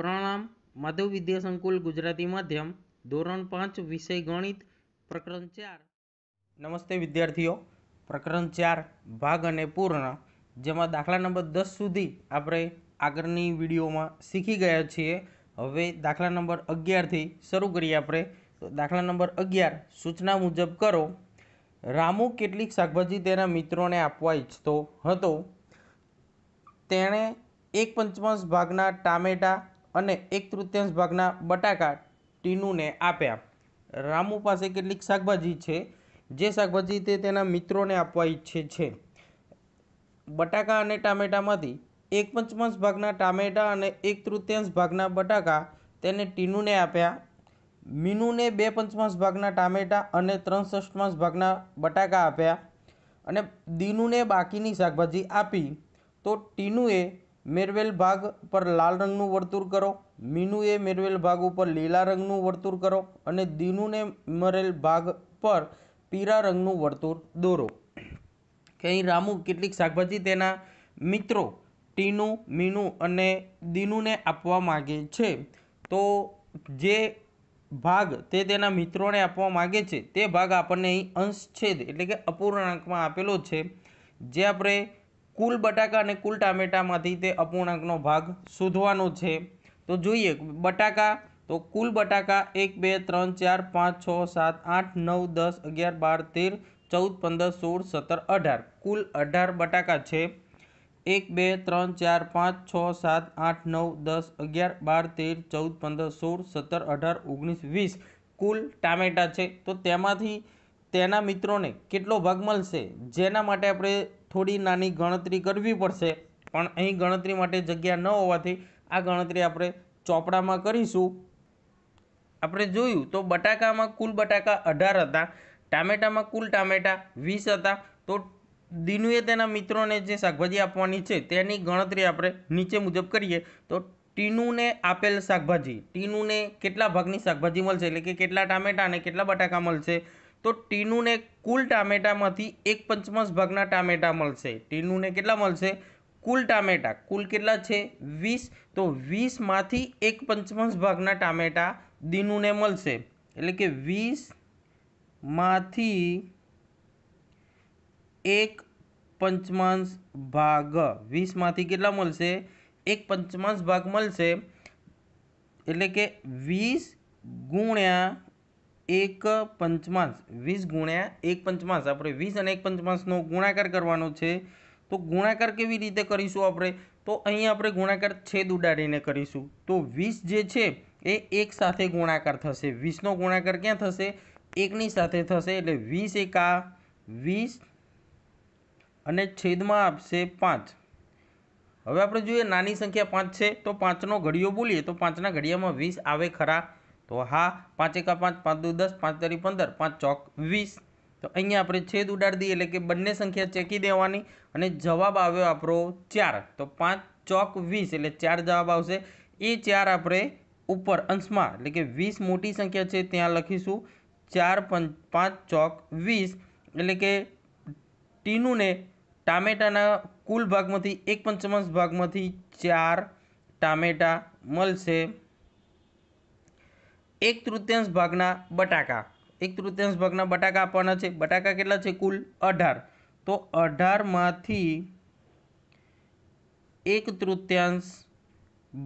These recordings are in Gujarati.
પ્રણામ માધવ વિદ્યા સંકુલ ગુજરાતી માધ્યમ ધોરણ પાંચ વિષય ગણિત પ્રકરણ ચાર નમસ્તે વિદ્યાર્થીઓ પ્રકરણ ચાર ભાગ અને પૂર્ણ જેમાં દાખલા નંબર દસ સુધી આપણે આગળની વિડીયોમાં શીખી ગયા છીએ હવે દાખલા નંબર અગિયારથી શરૂ કરીએ આપણે તો દાખલા નંબર અગિયાર સૂચના મુજબ કરો રામુ કેટલીક શાકભાજી તેના મિત્રોને આપવા ઈચ્છતો હતો તેણે એક પંચમાંશ ભાગના ટામેટાં અને એક તૃતીયાંશ ભાગના બટાકા ટીનુને આપ્યા રામુ પાસે કેટલીક શાકભાજી છે જે શાકભાજી તે તેના મિત્રોને આપવા ઈચ્છે છે બટાકા અને ટામેટામાંથી એક પંચમાંશ ભાગના ટામેટા અને એક તૃતીયાંશ ભાગના બટાકા તેને ટીનુને આપ્યા મીનુને બે પંચમાંશ ભાગના ટામેટા અને ત્રણ ષષ્ઠમાંશ ભાગના બટાકા આપ્યા અને દીનુને બાકીની શાકભાજી આપી તો ટીનુએ મેળવેલ ભાગ પર લાલ રંગનું વર્તુળ કરો મીનુએ મેળવેલ ભાગ ઉપર લીલા રંગનું વર્તુળ કરો અને દીનુને મરેલ ભાગ પર પીળા રંગનું વર્તુળ દોરો કે અહીં રામુ કેટલીક શાકભાજી તેના મિત્રો ટીનુ મીનુ અને દીનુને આપવા માગે છે તો જે ભાગ તે તેના મિત્રોને આપવા માગે છે તે ભાગ આપણને અહીં અંશ અંશછેદ એટલે કે અપૂર્ણાંકમાં આપેલો છે જે આપણે કુલ બટાકા અને કુલ ટામેટામાંથી તે અપૂર્ણાંકનો ભાગ શોધવાનો છે તો જોઈએ બટાકા તો કુલ બટાકા એક બે ત્રણ ચાર પાંચ છ સાત આઠ નવ દસ અગિયાર બાર તેર ચૌદ પંદર સોળ સત્તર અઢાર કુલ અઢાર બટાકા છે એક બે ત્રણ ચાર પાંચ છ સાત આઠ નવ દસ અગિયાર બાર તેર ચૌદ પંદર સોળ સત્તર અઢાર ઓગણીસ વીસ કુલ ટામેટા છે તો તેમાંથી તેના મિત્રોને કેટલો ભાગ મળશે જેના માટે આપણે થોડી નાની ગણતરી કરવી પડશે પણ અહીં ગણતરી માટે જગ્યા ન હોવાથી આ ગણતરી આપણે ચોપડામાં કરીશું આપણે જોયું તો બટાકામાં કુલ બટાકા અઢાર હતા ટામેટામાં કુલ ટામેટા વીસ હતા તો દિનુએ તેના મિત્રોને જે શાકભાજી આપવાની છે તેની ગણતરી આપણે નીચે મુજબ કરીએ તો ટીનુને આપેલ શાકભાજી ટીનુને કેટલા ભાગની શાકભાજી મળશે એટલે કે કેટલા ટામેટા અને કેટલા બટાકા મળશે તો ટીનુને કુલ ટામેટામાંથી એક પંચમાંશ ભાગના ટામેટા મળશે ટીનુને કેટલા મળશે કુલ ટામેટા કુલ કેટલા છે વીસ તો વીસમાંથી એક પંચમાંશ ભાગના ટામેટા દીનુને મળશે એટલે કે વીસમાંથી એક પંચમાંશ ભાગ વીસમાંથી કેટલા મળશે એક પંચમાંશ ભાગ મળશે એટલે કે વીસ ગુણ્યા એક પંચમાંશ વીસ ગુણ્યા એક પંચમાંશ આપણે વીસ અને એક પંચમાંશનો ગુણાકાર કરવાનો છે તો ગુણાકાર કેવી રીતે કરીશું આપણે તો અહીં આપણે ગુણાકાર છેદ ઉડાડીને કરીશું તો વીસ જે છે એ એક સાથે ગુણાકાર થશે વીસનો ગુણાકાર ક્યાં થશે એકની સાથે થશે એટલે વીસ એકા વીસ અને છેદમાં આપશે પાંચ હવે આપણે જોઈએ નાની સંખ્યા પાંચ છે તો પાંચનો ઘડિયો બોલીએ તો પાંચના ઘડિયામાં વીસ આવે ખરા તો હા પાંચ એકા પાંચ પાંચ દુ દસ પાંચ તરી પંદર પાંચ ચોક વીસ તો અહીંયા આપણે છેદ ઉડાડી દઈએ એટલે કે બંને સંખ્યા ચેકી દેવાની અને જવાબ આવ્યો આપણો ચાર તો પાંચ ચોક વીસ એટલે ચાર જવાબ આવશે એ ચાર આપણે ઉપર અંશમાં એટલે કે વીસ મોટી સંખ્યા છે ત્યાં લખીશું ચાર પાંચ ચોક વીસ એટલે કે ટીનુને ટામેટાના કુલ ભાગમાંથી એક પંચમાંશ ભાગમાંથી ચાર ટામેટા મળશે એક તૃતીયાંશ ભાગના બટાકા એક તૃતીયાંશ ભાગના બટાકા આપવાના છે બટાકા કેટલા છે કુલ અઢાર તો અઢારમાંથી એક તૃતીયાંશ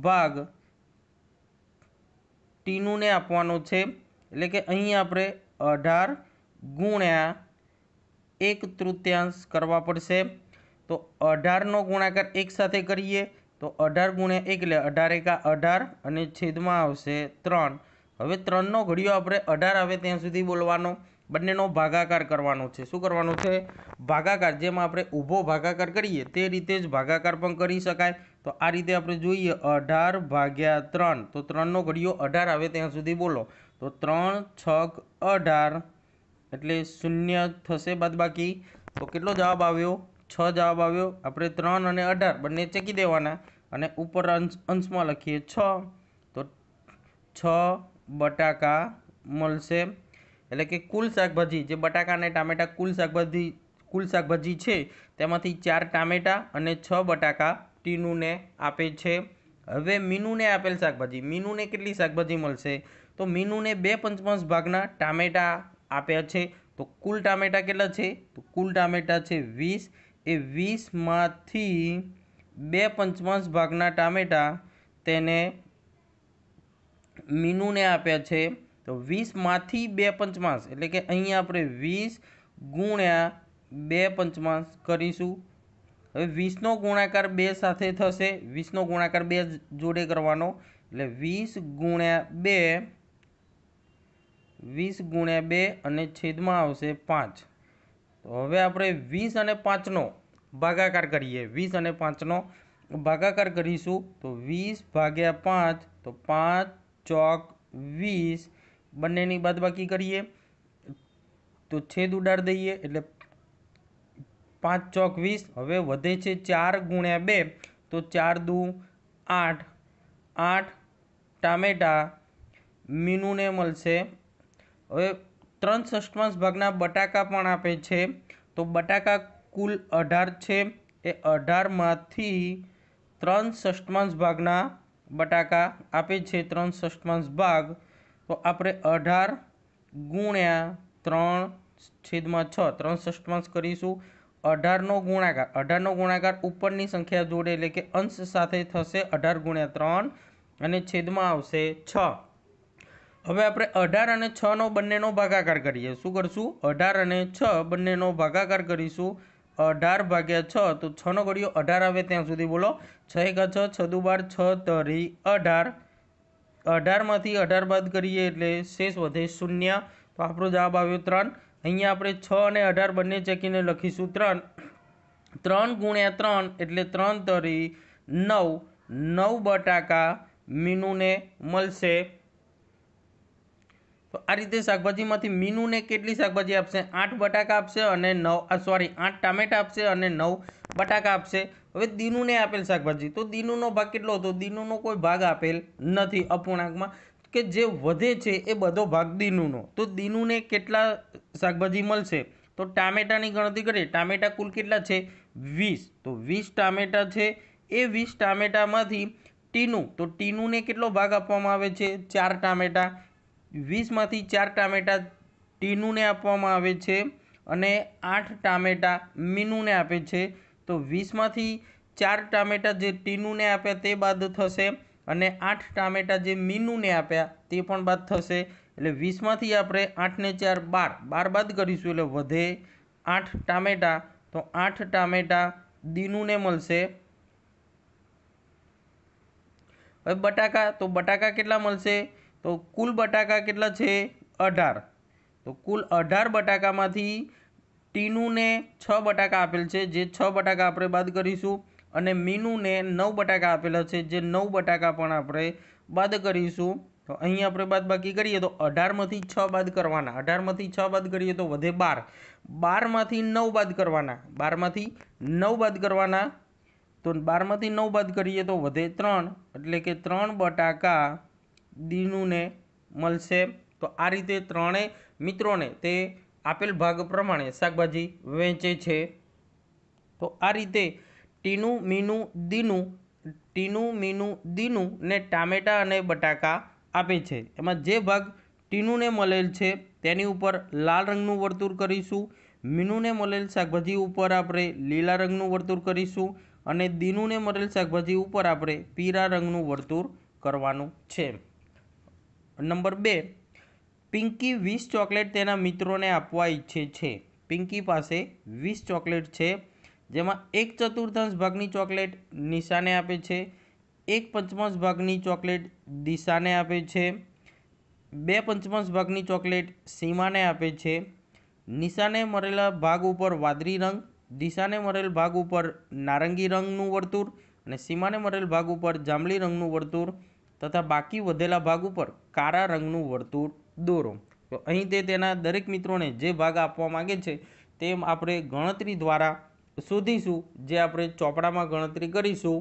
ભાગ ટીનુને આપવાનો છે એટલે કે અહીં આપણે અઢાર ગુણ્યા એક તૃતીયાંશ કરવા પડશે તો અઢારનો ગુણાકાર એક સાથે કરીએ તો અઢાર ગુણ્યા એક એટલે અઢાર એકા અઢાર અને છેદમાં આવશે ત્રણ હવે ત્રણનો ઘડિયો આપણે અઢાર આવે ત્યાં સુધી બોલવાનો બંનેનો ભાગાકાર કરવાનો છે શું કરવાનો છે ભાગાકાર જેમ આપણે ઊભો ભાગાકાર કરીએ તે રીતે જ ભાગાકાર પણ કરી શકાય તો આ રીતે આપણે જોઈએ અઢાર ભાગ્યા ત્રણ તો ત્રણનો ઘડિયો અઢાર આવે ત્યાં સુધી બોલો તો ત્રણ છક અઢાર એટલે શૂન્ય થશે બાદ બાકી તો કેટલો જવાબ આવ્યો છ જવાબ આવ્યો આપણે ત્રણ અને અઢાર બંને ચેકી દેવાના અને ઉપર અંશ અંશમાં લખીએ છ તો છ બટાકા મળશે એટલે કે કુલ શાકભાજી જે બટાકા અને ટામેટા કુલ શાકભાજી કુલ શાકભાજી છે તેમાંથી ચાર ટામેટા અને છ બટાકા ટીનુને આપે છે હવે મીનુને આપેલ શાકભાજી મીનુને કેટલી શાકભાજી મળશે તો મીનુને બે પંચમાંશ ભાગના ટામેટા આપ્યા છે તો કુલ ટામેટા કેટલા છે તો કુલ ટામેટા છે વીસ એ વીસમાંથી બે પંચમાંશ ભાગના ટામેટા તેને મીનુને આપ્યા છે તો વીસમાંથી બે પંચમાંશ એટલે કે અહીંયા આપણે વીસ ગુણ્યા બે પંચમાંશ કરીશું હવે વીસનો ગુણાકાર બે સાથે થશે વીસનો ગુણાકાર બે જોડે કરવાનો એટલે વીસ ગુણ્યા બે વીસ ગુણ્યા બે અને છેદમાં આવશે પાંચ તો હવે આપણે વીસ અને પાંચનો ભાગાકાર કરીએ વીસ અને પાંચનો ભાગાકાર કરીશું તો વીસ ભાગ્યા પાંચ તો પાંચ ચોક વીસ બંનેની બાદબાકી કરીએ તો છેદ ઉડાડ દઈએ એટલે પાંચ ચોક વીસ હવે વધે છે ચાર ગુણ્યા બે તો ચાર દુ આઠ આઠ ટામેટા મીનુને મળશે હવે ત્રણ ષષ્ઠમાંશ ભાગના બટાકા પણ આપે છે તો બટાકા કુલ અઢાર છે એ અઢારમાંથી ત્રણ ષષ્ઠમાંશ ભાગના બટાકા આપે છે ત્રણ ષષ્ઠમાંશ ભાગ તો આપણે અઢાર ગુણ્યા ત્રણ છેદમાં છ ત્રણ ષષ્ઠમાંશ કરીશું અઢારનો ગુણાકાર અઢારનો ગુણાકાર ઉપરની સંખ્યા જોડે એટલે કે અંશ સાથે થશે અઢાર ગુણ્યા ત્રણ અને છેદમાં આવશે છ હવે આપણે અઢાર અને છનો બંનેનો ભાગાકાર કરીએ શું કરશું અઢાર અને છ બંનેનો ભાગાકાર કરીશું અઢાર ભાગ્યા છ તો છનો ઘડીઓ અઢાર આવે ત્યાં સુધી બોલો છ એક છ છદુ બાર છ તરી અઢાર અઢારમાંથી અઢાર બાદ કરીએ એટલે શેષ વધે શૂન્ય તો આપણો જવાબ આવ્યો ત્રણ અહીંયા આપણે છ અને અઢાર બંને ચેકીને લખીશું ત્રણ ત્રણ ગુણ્યા ત્રણ એટલે ત્રણ તરી નવ નવ બટાકા મીનુને મળશે તો આ રીતે શાકભાજીમાંથી મીનુને કેટલી શાકભાજી આપશે આઠ બટાકા આપશે અને નવ સોરી આઠ ટામેટા આપશે અને નવ બટાકા આપશે હવે દિનુને આપેલ શાકભાજી તો દિનુનો ભાગ કેટલો હતો દિનુનો કોઈ ભાગ આપેલ નથી અપૂર્ણાંકમાં કે જે વધે છે એ બધો ભાગ દિનુનો તો દિનુને કેટલા શાકભાજી મળશે તો ટામેટાની ગણતરી કરીએ ટામેટા કુલ કેટલા છે વીસ તો વીસ ટામેટા છે એ વીસ ટામેટામાંથી ટીનું તો ટીનુંને કેટલો ભાગ આપવામાં આવે છે ચાર ટામેટા વીસમાંથી ચાર ટામેટા ટીનુંને આપવામાં આવે છે અને આઠ ટામેટા મીનુને આપે છે તો વીસમાંથી ચાર ટામેટાં જે ટીનુને આપ્યા તે બાદ થશે અને આઠ ટામેટાં જે મીનુને આપ્યા તે પણ બાદ થશે એટલે વીસમાંથી આપણે આઠને ચાર બાર બાર બાદ કરીશું એટલે વધે આઠ ટામેટાં તો આઠ ટામેટાં દીનુને મળશે હવે બટાકા તો બટાકા કેટલા મળશે તો કુલ બટાકા કેટલા છે અઢાર તો કુલ અઢાર બટાકામાંથી ટીનુને છ બટાકા આપેલ છે જે છ બટાકા આપણે બાદ કરીશું અને મીનુને નવ બટાકા આપેલા છે જે નવ બટાકા પણ આપણે બાદ કરીશું તો અહીં આપણે બાદ બાકી કરીએ તો અઢારમાંથી છ બાદ કરવાના અઢારમાંથી છ બાદ કરીએ તો વધે બાર બારમાંથી નવ બાદ કરવાના બારમાંથી નવ બાદ કરવાના તો બારમાંથી નવ બાદ કરીએ તો વધે ત્રણ એટલે કે ત્રણ બટાકા દીનુને મળશે તો આ રીતે ત્રણેય મિત્રોને તે આપેલ ભાગ પ્રમાણે શાકભાજી વેચે છે તો આ રીતે ટીનું મીનું દીનું ટીનું મીનું દીનું ને ટામેટા અને બટાકા આપે છે એમાં જે ભાગ ટીનુંને મળેલ છે તેની ઉપર લાલ રંગનું વર્તુળ કરીશું મીનુંને મળેલ શાકભાજી ઉપર આપણે લીલા રંગનું વર્તુળ કરીશું અને દીનુંને મળેલ શાકભાજી ઉપર આપણે પીળા રંગનું વર્તુળ કરવાનું છે નંબર બે પિંકી વીસ ચોકલેટ તેના મિત્રોને આપવા ઈચ્છે છે પિંકી પાસે વીસ ચોકલેટ છે જેમાં એક ચતુર્થાંશ ભાગની ચોકલેટ નિશાને આપે છે એક પંચમાંશ ભાગની ચોકલેટ દિશાને આપે છે બે પંચમાંશ ભાગની ચોકલેટ સીમાને આપે છે નિશાને મરેલા ભાગ ઉપર વાદળી રંગ દિશાને મરેલ ભાગ ઉપર નારંગી રંગનું વર્તુળ અને સીમાને મરેલ ભાગ ઉપર જાંબલી રંગનું વર્તુળ તથા બાકી વધેલા ભાગ ઉપર કાળા રંગનું વર્તુળ દોરો તો અહીં તે તેના દરેક મિત્રોને જે ભાગ આપવા માગે છે તેમ આપણે ગણતરી દ્વારા શોધીશું જે આપણે ચોપડામાં ગણતરી કરીશું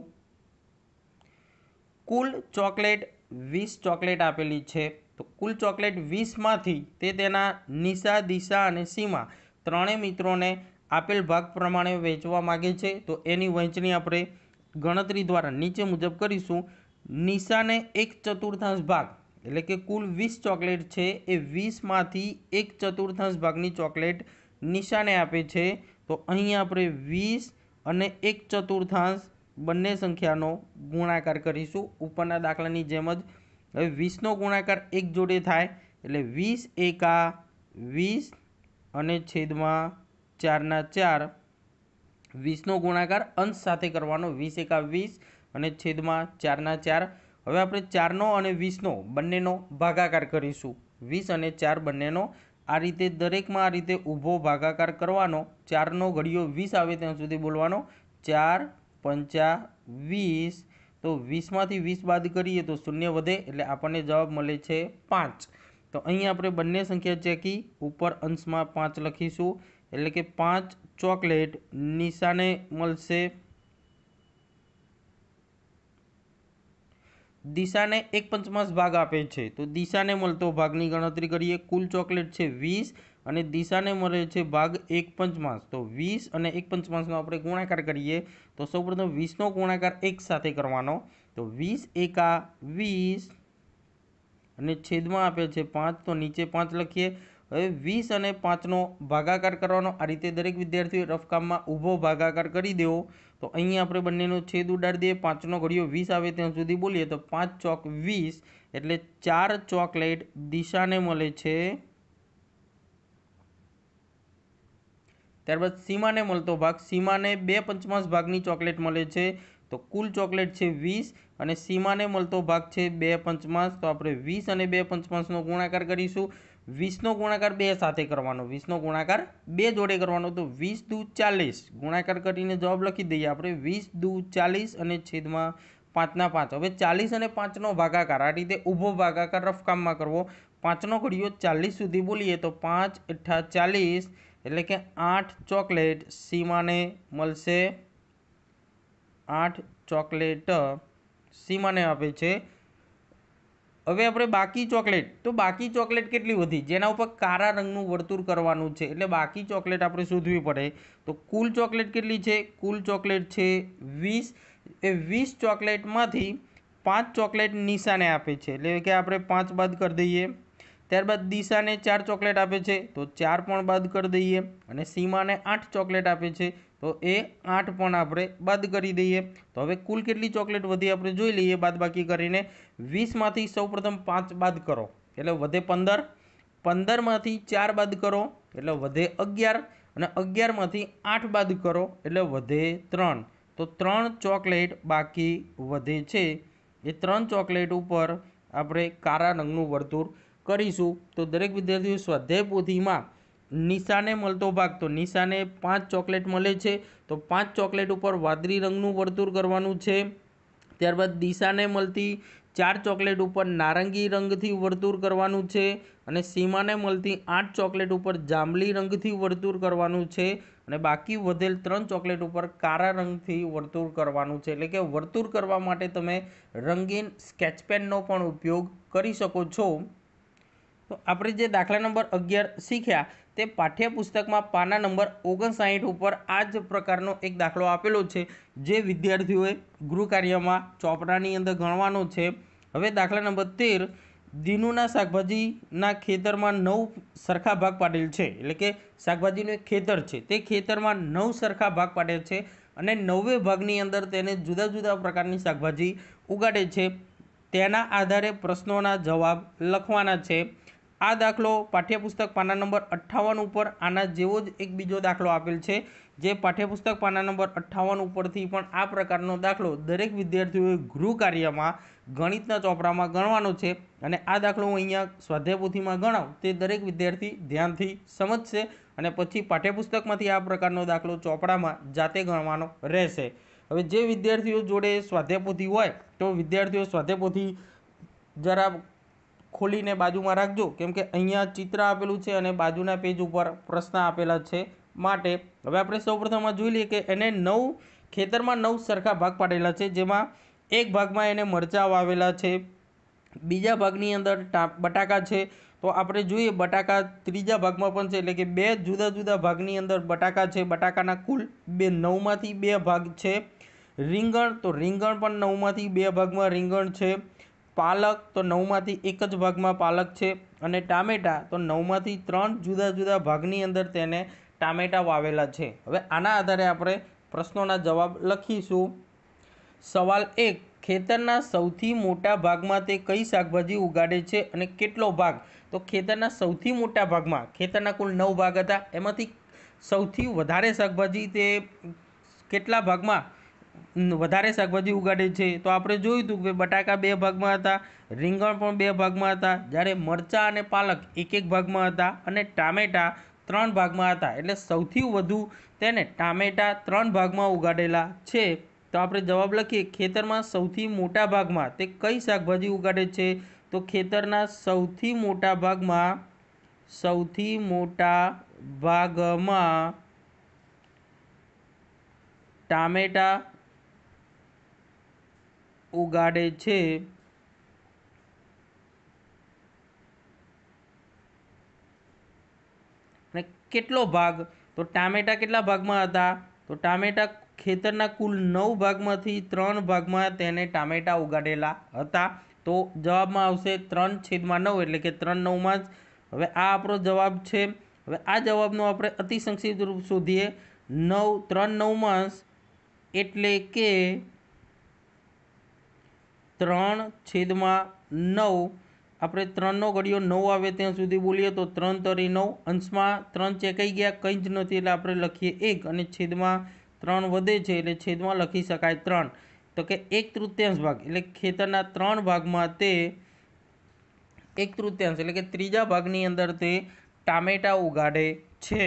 કુલ ચોકલેટ વીસ ચોકલેટ આપેલી છે તો કુલ ચોકલેટ વીસમાંથી તે તેના નિશા દિશા અને સીમા ત્રણે મિત્રોને આપેલ ભાગ પ્રમાણે વેચવા માગે છે તો એની વહેંચણી આપણે ગણતરી દ્વારા નીચે મુજબ કરીશું નિશાને એક ચતુર્થાંશ ભાગ એટલે કે કુલ વીસ ચોકલેટ છે એ વીસમાંથી એક ચતુર્થાંશ ભાગની ચોકલેટ નિશાને આપે છે તો અહીં આપણે વીસ અને એક ચતુર્થાંશ બંને સંખ્યાનો ગુણાકાર કરીશું ઉપરના દાખલાની જેમ જ હવે વીસનો ગુણાકાર એક જોડે થાય એટલે વીસ એકા વીસ અને છેદમાં ચારના ચાર વીસનો ગુણાકાર અંશ સાથે કરવાનો વીસ એકા વીસ અને છેદમાં ચારના ચાર હવે આપણે ચારનો અને વીસનો બંનેનો ભાગાકાર કરીશું વીસ અને ચાર બંનેનો આ રીતે દરેકમાં આ રીતે ઊભો ભાગાકાર કરવાનો ચારનો ઘડિયો વીસ આવે ત્યાં સુધી બોલવાનો ચાર પંચા વીસ તો વીસમાંથી વીસ બાદ કરીએ તો શૂન્ય વધે એટલે આપણને જવાબ મળે છે પાંચ તો અહીં આપણે બંને સંખ્યા ચેકી ઉપર અંશમાં પાંચ લખીશું એટલે કે પાંચ ચોકલેટ નિશાને મળશે દિશાને એક પંચમાંશ ભાગ આપે છે તો દિશાને મળતો ભાગની ગણતરી કરીએ કુલ ચોકલેટ છે વીસ અને દિશાને મળે છે ભાગ એક પંચમાંશ તો વીસ અને એક પંચમાંશનો આપણે ગુણાકાર કરીએ તો સૌપ્રથમ વીસનો ગુણાકાર એક સાથે કરવાનો તો વીસ એકા વીસ અને છેદમાં આપે છે પાંચ તો નીચે પાંચ લખીએ હવે વીસ અને પાંચનો ભાગાકાર કરવાનો આ રીતે દરેક વિદ્યાર્થીઓ રફકામમાં ઊભો ભાગાકાર કરી દેવો તો અહીં આપણે બંનેનો છેદ ઉડાડી દઈએ પાંચનો ઘડીઓ વીસ આવે ત્યાં સુધી બોલીએ તો પાંચ ચોક વીસ એટલે ચાર ચોકલેટ દિશાને મળે છે ત્યારબાદ સીમાને મળતો ભાગ સીમાને બે પંચમાંશ ભાગની ચોકલેટ મળે છે તો કુલ ચોકલેટ છે વીસ અને સીમાને મળતો ભાગ છે બે પંચમાંશ તો આપણે વીસ અને બે પંચમાંશનો ગુણાકાર કરીશું વીસનો ગુણાકાર બે સાથે કરવાનો વીસનો ગુણાકાર બે જોડે કરવાનો તો વીસ દૂ ચાલીસ ગુણાકાર કરીને જવાબ લખી દઈએ આપણે વીસ દૂ ચાલીસ અને છેદમાં પાંચના પાંચ હવે ચાલીસ અને પાંચનો ભાગાકાર આ રીતે ઊભો ભાગાકાર રફકામમાં કરવો પાંચનો ઘડીઓ ચાલીસ સુધી બોલીએ તો પાંચ અઠ્ઠા ચાલીસ એટલે કે આઠ ચોકલેટ સીમાને મળશે આઠ ચોકલેટ સીમાને આપે છે હવે આપણે બાકી ચોકલેટ તો બાકી ચોકલેટ કેટલી વધી જેના ઉપર કાળા રંગનું વર્તુળ કરવાનું છે એટલે બાકી ચોકલેટ આપણે શોધવી પડે તો કુલ ચોકલેટ કેટલી છે કુલ ચોકલેટ છે વીસ એ વીસ ચોકલેટમાંથી પાંચ ચોકલેટ નિશાને આપે છે એટલે કે આપણે પાંચ બાદ કરી દઈએ ત્યારબાદ દિશાને ચાર ચોકલેટ આપે છે તો ચાર પણ બાદ કરી દઈએ અને સીમાને આઠ ચોકલેટ આપે છે તો એ આઠ પણ આપણે બાદ કરી દઈએ તો હવે કુલ કેટલી ચોકલેટ વધી આપણે જોઈ લઈએ બાદબાકી કરીને વીસમાંથી સૌપ્રથમ પાંચ બાદ કરો એટલે વધે પંદર પંદરમાંથી ચાર બાદ કરો એટલે વધે અગિયાર અને અગિયારમાંથી આઠ બાદ કરો એટલે વધે ત્રણ તો ત્રણ ચોકલેટ બાકી વધે છે એ ત્રણ ચોકલેટ ઉપર આપણે કાળા રંગનું વર્તુળ કરીશું તો દરેક વિદ્યાર્થીઓ સ્વાધ્યાય પોથીમાં નિશાને મળતો ભાગ તો નિશાને પાંચ ચોકલેટ મળે છે તો પાંચ ચોકલેટ ઉપર વાદળી રંગનું વર્તુળ કરવાનું છે ત્યારબાદ દિશાને મળતી ચાર ચોકલેટ ઉપર નારંગી રંગથી વર્તુળ કરવાનું છે અને સીમાને મળતી આઠ ચોકલેટ ઉપર જાંબલી રંગથી વર્તુળ કરવાનું છે અને બાકી વધેલ ત્રણ ચોકલેટ ઉપર કાળા રંગથી વર્તુળ કરવાનું છે એટલે કે વર્તુળ કરવા માટે તમે રંગીન સ્કેચપેનનો પણ ઉપયોગ કરી શકો છો તો આપણે જે દાખલા નંબર અગિયાર શીખ્યા તે પાઠ્યપુસ્તકમાં પાના નંબર ઓગણસાઠ ઉપર આ જ પ્રકારનો એક દાખલો આપેલો છે જે વિદ્યાર્થીઓએ ગૃહ કાર્યમાં ચોપડાની અંદર ગણવાનો છે હવે દાખલા નંબર તેર દીનુના શાકભાજીના ખેતરમાં નવ સરખા ભાગ પાડેલ છે એટલે કે શાકભાજીનું એક ખેતર છે તે ખેતરમાં નવ સરખા ભાગ પાડેલ છે અને નવે ભાગની અંદર તેને જુદા જુદા પ્રકારની શાકભાજી ઉગાડે છે તેના આધારે પ્રશ્નોના જવાબ લખવાના છે આ દાખલો પાઠ્યપુસ્તક પાના નંબર અઠ્ઠાવન ઉપર આના જેવો જ એક બીજો દાખલો આપેલ છે જે પાઠ્યપુસ્તક પાના નંબર અઠ્ઠાવન ઉપરથી પણ આ પ્રકારનો દાખલો દરેક વિદ્યાર્થીઓએ ગૃહ કાર્યમાં ગણિતના ચોપડામાં ગણવાનો છે અને આ દાખલો હું અહીંયા સ્વાધ્યાય ગણાવ તે દરેક વિદ્યાર્થી ધ્યાનથી સમજશે અને પછી પાઠ્યપુસ્તકમાંથી આ પ્રકારનો દાખલો ચોપડામાં જાતે ગણવાનો રહેશે હવે જે વિદ્યાર્થીઓ જોડે સ્વાધ્યાય હોય તો વિદ્યાર્થીઓ સ્વાધ્યાય જરા ખોલીને બાજુમાં રાખજો કેમ કે અહીંયા ચિત્ર આપેલું છે અને બાજુના પેજ ઉપર પ્રશ્ન આપેલા છે માટે હવે આપણે સૌપ્રથમ જોઈ લઈએ કે એને નવ ખેતરમાં નવ સરખા ભાગ પાડેલા છે જેમાં એક ભાગમાં એને મરચાં વાવેલા છે બીજા ભાગની અંદર બટાકા છે તો આપણે જોઈએ બટાકા ત્રીજા ભાગમાં પણ છે એટલે કે બે જુદા જુદા ભાગની અંદર બટાકા છે બટાકાના કુલ બે નવમાંથી બે ભાગ છે રીંગણ તો રીંગણ પણ નવમાંથી બે ભાગમાં રીંગણ છે પાલક તો નવમાંથી એક જ ભાગમાં પાલક છે અને ટામેટાં તો નવમાંથી ત્રણ જુદા જુદા ભાગની અંદર તેને ટામેટાં વાવેલા છે હવે આના આધારે આપણે પ્રશ્નોના જવાબ લખીશું સવાલ એક ખેતરના સૌથી મોટા ભાગમાં તે કઈ શાકભાજી ઉગાડે છે અને કેટલો ભાગ તો ખેતરના સૌથી મોટા ભાગમાં ખેતરના કુલ નવ ભાગ હતા એમાંથી સૌથી વધારે શાકભાજી તે કેટલા ભાગમાં વધારે શાકભાજી ઉગાડે છે તો આપણે જોયું હતું કે બટાકા બે ભાગમાં હતા રીંગણ પણ બે ભાગમાં હતા જ્યારે મરચાં અને પાલક એક એક ભાગમાં હતા અને ટામેટાં ત્રણ ભાગમાં હતા એટલે સૌથી વધુ તેને ટામેટા ત્રણ ભાગમાં ઉગાડેલા છે તો આપણે જવાબ લખીએ ખેતરમાં સૌથી મોટા ભાગમાં તે કઈ શાકભાજી ઉગાડે છે તો ખેતરના સૌથી મોટા ભાગમાં સૌથી મોટા ભાગમાં ટામેટાં ઉગાડે છે અને કેટલો ભાગ તો ટામેટા કેટલા ભાગમાં હતા તો ટામેટા ખેતરના કુલ નવ ભાગમાંથી ત્રણ ભાગમાં તેને ટામેટા ઉગાડેલા હતા તો જવાબમાં આવશે ત્રણ છેદમાં નવ એટલે કે ત્રણ નવમાં જ હવે આ આપણો જવાબ છે હવે આ જવાબનો આપણે અતિ સંક્ષિપ્ત રૂપ શોધીએ નવ ત્રણ નવમાંશ એટલે કે ત્રણ છેદમાં નવ આપણે ત્રણનો ઘડિયો નવ આવે ત્યાં સુધી બોલીએ તો ત્રણ તરી નવ અંશમાં ત્રણ ચેકાઈ ગયા કંઈ જ નથી એટલે આપણે લખીએ એક અને છેદમાં ત્રણ વધે છે એટલે છેદમાં લખી શકાય ત્રણ તો કે એક તૃતીયાંશ ભાગ એટલે ખેતરના ત્રણ ભાગમાં તે એક તૃતીયાંશ એટલે કે ત્રીજા ભાગની અંદર તે ટામેટા ઉગાડે છે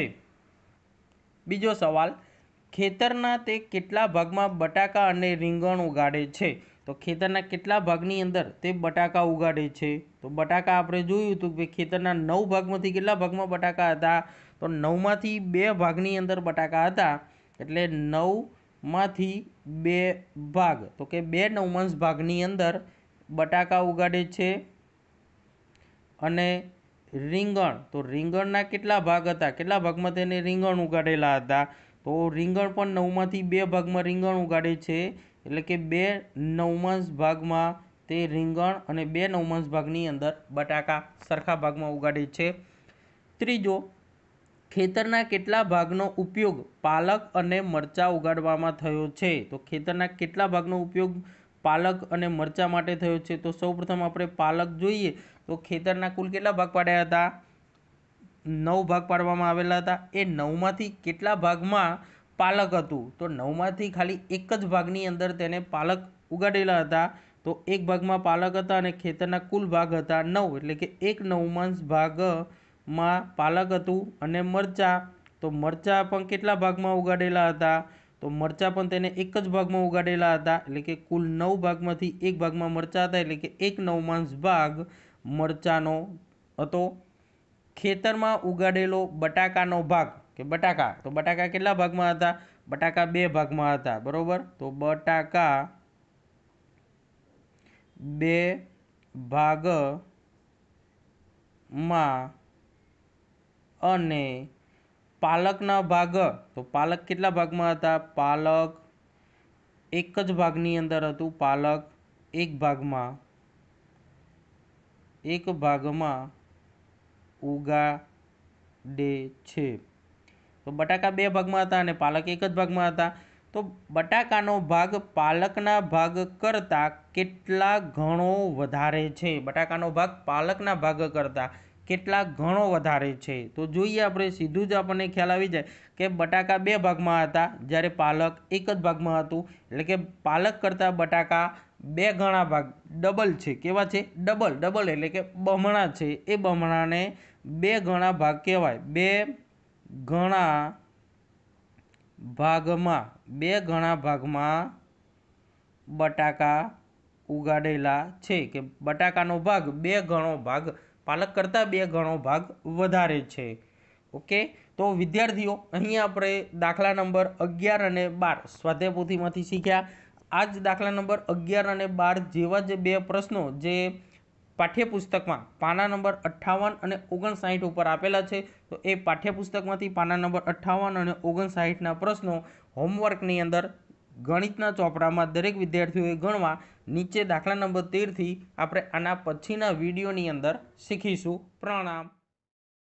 બીજો સવાલ ખેતરના તે કેટલા ભાગમાં બટાકા અને રીંગણ ઉગાડે છે તો ખેતરના કેટલા ભાગની અંદર તે બટાકા ઉગાડે છે તો બટાકા આપણે જોયું હતું કે ખેતરના નવ ભાગમાંથી કેટલા ભાગમાં બટાકા હતા તો નવમાંથી બે ભાગની અંદર બટાકા હતા એટલે નવમાંથી બે ભાગ તો કે બે નવમાંશ ભાગની અંદર બટાકા ઉગાડે છે અને રીંગણ તો રીંગણના કેટલા ભાગ હતા કેટલા ભાગમાં તેને રીંગણ ઉગાડેલા હતા તો રીંગણ પણ નવમાંથી બે ભાગમાં રીંગણ ઉગાડે છે એટલે કે બે નવમાંશ ભાગમાં તે રીંગણ અને બે નવમાંશ ભાગની અંદર બટાકા સરખા ભાગમાં ઉગાડે છે ત્રીજો ખેતરના કેટલા ભાગનો ઉપયોગ પાલક અને મરચાં ઉગાડવામાં થયો છે તો ખેતરના કેટલા ભાગનો ઉપયોગ પાલક અને મરચાં માટે થયો છે તો સૌપ્રથમ આપણે પાલક જોઈએ તો ખેતરના કુલ કેટલા ભાગ પાડ્યા હતા નવ ભાગ પાડવામાં આવેલા હતા એ નવમાંથી કેટલા ભાગમાં પાલક હતું તો નવમાંથી ખાલી એક જ ભાગની અંદર તેને પાલક ઉગાડેલા હતા તો એક ભાગમાં પાલક હતા અને ખેતરના કુલ ભાગ હતા નવ એટલે કે એક નવમાંશ ભાગમાં પાલક હતું અને મરચાં તો મરચાં પણ કેટલા ભાગમાં ઉગાડેલા હતા તો મરચાં પણ તેને એક જ ભાગમાં ઉગાડેલા હતા એટલે કે કુલ નવ ભાગમાંથી એક ભાગમાં મરચાં હતા એટલે કે એક નવમાંશ ભાગ મરચાંનો હતો ખેતરમાં ઉગાડેલો બટાકાનો ભાગ કે બટાકા તો બટાકા કેટલા ભાગમાં હતા બટાકા બે ભાગમાં હતા બરોબર તો બટાકા બે ભાગમાં અને પાલકના ભાગ તો પાલક કેટલા ભાગમાં હતા પાલક એક જ ભાગની અંદર હતું પાલક એક ભાગમાં એક ભાગમાં ઉગાડે છે તો બટાકા બે ભાગમાં હતા અને પાલક એક જ ભાગમાં હતા તો બટાકાનો ભાગ પાલકના ભાગ કરતાં કેટલા ઘણો વધારે છે બટાકાનો ભાગ પાલકના ભાગ કરતાં કેટલા ઘણો વધારે છે તો જોઈએ આપણે સીધું જ આપણને ખ્યાલ આવી જાય કે બટાકા બે ભાગમાં હતા જ્યારે પાલક એક જ ભાગમાં હતું એટલે કે પાલક કરતાં બટાકા બે ગણા ભાગ ડબલ છે કેવા છે ડબલ ડબલ એટલે કે બમણા છે એ બમણાને બે ગણા ભાગ કહેવાય બે ઘણા ભાગમાં બે ઘણા ભાગમાં બટાકા ઉગાડેલા છે કે બટાકાનો ભાગ બે ગણો ભાગ પાલક કરતાં બે ગણો ભાગ વધારે છે ઓકે તો વિદ્યાર્થીઓ અહીં આપણે દાખલા નંબર અગિયાર અને બાર સ્વાધ્યાય શીખ્યા આ જ દાખલા નંબર અગિયાર અને બાર જેવા જ બે પ્રશ્નો જે પાઠ્યપુસ્તકમાં પાના નંબર અઠ્ઠાવન અને ઓગણસાઠ ઉપર આપેલા છે તો એ પાઠ્યપુસ્તકમાંથી પાના નંબર અઠ્ઠાવન અને ઓગણસાઠના પ્રશ્નો હોમવર્કની અંદર ગણિતના ચોપડામાં દરેક વિદ્યાર્થીઓએ ગણવા નીચે દાખલા નંબર તેરથી આપણે આના પછીના વિડીયોની અંદર શીખીશું પ્રણામ